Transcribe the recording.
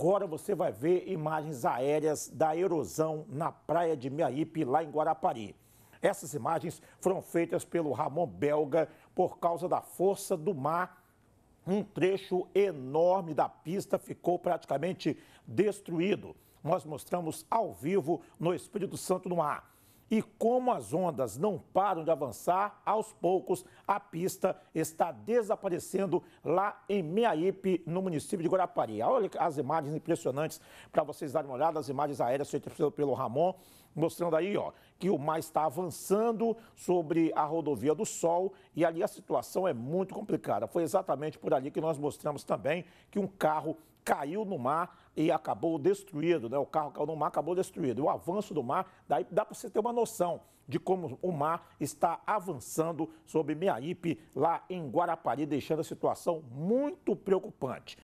Agora você vai ver imagens aéreas da erosão na praia de Miaípe, lá em Guarapari. Essas imagens foram feitas pelo Ramon Belga por causa da força do mar. Um trecho enorme da pista ficou praticamente destruído. Nós mostramos ao vivo no Espírito Santo no Ar. E como as ondas não param de avançar, aos poucos a pista está desaparecendo lá em Meiaípe, no município de Guarapari. Olha as imagens impressionantes para vocês darem uma olhada, as imagens aéreas feitas pelo Ramon, mostrando aí ó, que o mar está avançando sobre a rodovia do Sol e ali a situação é muito complicada. Foi exatamente por ali que nós mostramos também que um carro caiu no mar e acabou destruído, né? O carro caiu no mar, acabou destruído. O avanço do mar, daí dá para você ter uma noção de como o mar está avançando sobre Meiaípe, lá em Guarapari, deixando a situação muito preocupante.